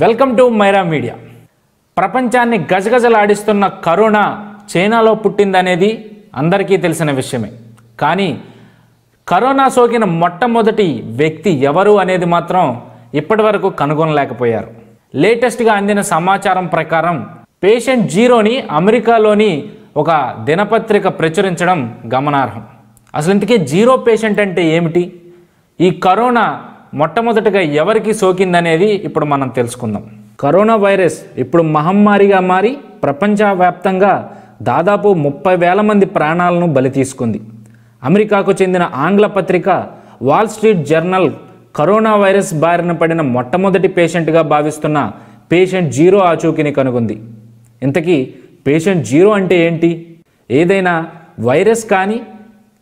welcome to Myra media ప్రపంచాన్ని గజగజలాడిస్తున్న corona చైనాలో పుట్టిందనేది అందరికీ తెలిసిన విషయమే కానీ కరోనా సోకిన మొట్టమొదటి వ్యక్తి ఎవరు అనేది మాత్రం ఇప్పటివరకు కనుగొనలేకపోయారు లేటెస్ట్గా అందిన సమాచారం ప్రకారం పేషెంట్ జీరోని అమెరికాలోని ఒక దినపత్రిక ప్రచురించడం గమనార్హం అసలు ఇంతకీ జీరో పేషెంట్ అంటే ఏమిటి ఈ కరోనా మొట్టమొదటిగా ఎవరికి సోకిందనేది ఇప్పుడు మనం తెలుసుకుందాం కరోనా వైరస్ ఇప్పుడు మహమ్మారిగా మారి ప్రపంచవ్యాప్తంగా దాదాపు ముప్పై వేల మంది ప్రాణాలను బలి తీసుకుంది అమెరికాకు చెందిన ఆంగ్ల పత్రిక Wall Street Journal corona virus బారిన పడిన మొట్టమొదటి పేషెంట్గా భావిస్తున్న పేషెంట్ జీరో ఆచూకీని కనుగొంది ఇంతకీ పేషెంట్ జీరో అంటే ఏంటి ఏదైనా వైరస్ కానీ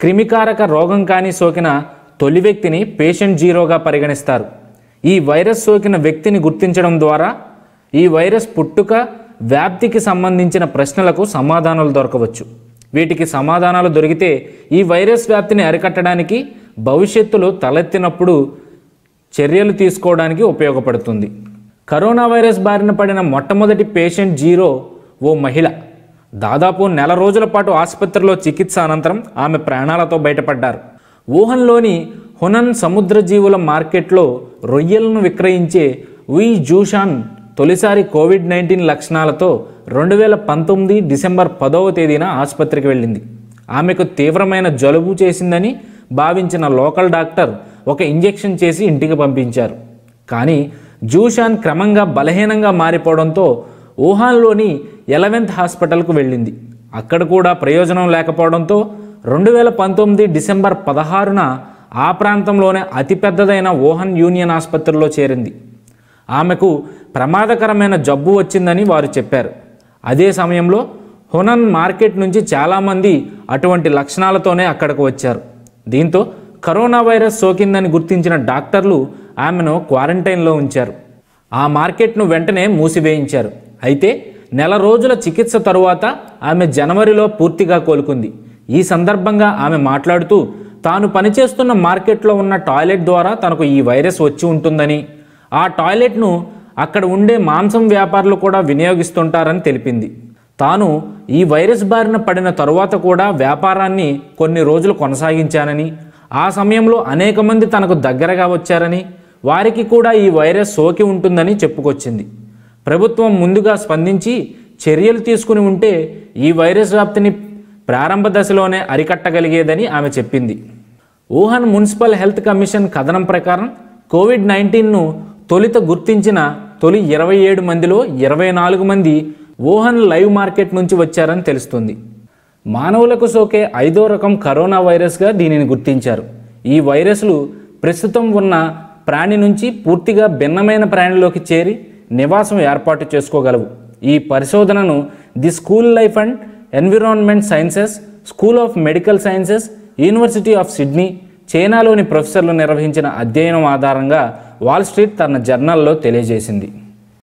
క్రిమికారక రోగం కానీ సోకిన తొలి వ్యక్తిని పేషెంట్ జీరోగా పరిగణిస్తారు ఈ వైరస్ సోకిన వ్యక్తిని గుర్తించడం ద్వారా ఈ వైరస్ పుట్టుక వ్యాప్తికి సంబంధించిన ప్రశ్నలకు సమాధానాలు దొరకవచ్చు వీటికి సమాధానాలు దొరికితే ఈ వైరస్ వ్యాప్తిని అరికట్టడానికి భవిష్యత్తులో తలెత్తినప్పుడు చర్యలు తీసుకోవడానికి ఉపయోగపడుతుంది కరోనా వైరస్ బారిన పడిన మొట్టమొదటి పేషెంట్ జీరో ఓ మహిళ దాదాపు నెల రోజుల పాటు ఆసుపత్రిలో చికిత్స అనంతరం ఆమె ప్రాణాలతో బయటపడ్డారు ఊహన్లోని హునన్ సముద్ర జీవుల మార్కెట్లో రొయ్యలను విక్రయించే వి జూషాన్ తొలిసారి కోవిడ్ నైన్టీన్ లక్షణాలతో రెండు వేల పంతొమ్మిది డిసెంబర్ పదవ తేదీన ఆసుపత్రికి వెళ్ళింది ఆమెకు తీవ్రమైన జలుబు చేసిందని భావించిన లోకల్ డాక్టర్ ఒక ఇంజెక్షన్ చేసి ఇంటికి పంపించారు కానీ జూషాన్ క్రమంగా బలహీనంగా మారిపోవడంతో వుహాన్లోని ఎలవెంత్ హాస్పిటల్కు వెళ్ళింది అక్కడ కూడా ప్రయోజనం లేకపోవడంతో రెండు వేల పంతొమ్మిది డిసెంబర్ పదహారున ఆ ప్రాంతంలోనే అతిపెద్దదైన ఓహన్ యూనియన్ ఆసుపత్రిలో చేరింది ఆమెకు ప్రమాదకరమైన జబ్బు వచ్చిందని వారు చెప్పారు అదే సమయంలో హునన్ మార్కెట్ నుంచి చాలామంది అటువంటి లక్షణాలతోనే అక్కడికి వచ్చారు దీంతో కరోనా వైరస్ సోకిందని గుర్తించిన డాక్టర్లు ఆమెను క్వారంటైన్లో ఉంచారు ఆ మార్కెట్ను వెంటనే మూసివేయించారు అయితే నెల రోజుల చికిత్స తరువాత ఆమె జనవరిలో పూర్తిగా కోలుకుంది ఈ సందర్భంగా ఆమె మాట్లాడుతూ తాను పనిచేస్తున్న మార్కెట్లో ఉన్న టాయిలెట్ ద్వారా తనకు ఈ వైరస్ వచ్చి ఉంటుందని ఆ టాయిలెట్ను అక్కడ ఉండే మాంసం వ్యాపారులు కూడా వినియోగిస్తుంటారని తెలిపింది తాను ఈ వైరస్ బారిన పడిన తరువాత కూడా వ్యాపారాన్ని కొన్ని రోజులు కొనసాగించానని ఆ సమయంలో అనేక మంది తనకు దగ్గరగా వచ్చారని వారికి కూడా ఈ వైరస్ సోకి ఉంటుందని చెప్పుకొచ్చింది ప్రభుత్వం ముందుగా స్పందించి చర్యలు తీసుకుని ఉంటే ఈ వైరస్ వ్యాప్తిని ప్రారంభ దశలోనే అరికట్టగలిగేదని ఆమె చెప్పింది వుహాన్ మున్సిపల్ హెల్త్ కమిషన్ కథనం ప్రకారం కోవిడ్ నైన్టీన్ను తొలిత గుర్తించిన తొలి ఇరవై ఏడు మందిలో ఇరవై నాలుగు మంది వుహాన్ లైవ్ మార్కెట్ నుంచి వచ్చారని తెలుస్తుంది మానవులకు సోకే ఐదో రకం కరోనా వైరస్గా దీనిని గుర్తించారు ఈ వైరస్లు ప్రస్తుతం ఉన్న ప్రాణి నుంచి పూర్తిగా భిన్నమైన ప్రాణిలోకి చేరి నివాసం ఏర్పాటు చేసుకోగలవు ఈ పరిశోధనను the school life and environment sciences school of medical sciences university of Sydney చైనాలోని ప్రొఫెసర్లు నిర్వహించిన అధ్యయనం ఆధారంగా వాల్ స్ట్రీట్ తన జర్నల్లో తెలియజేసింది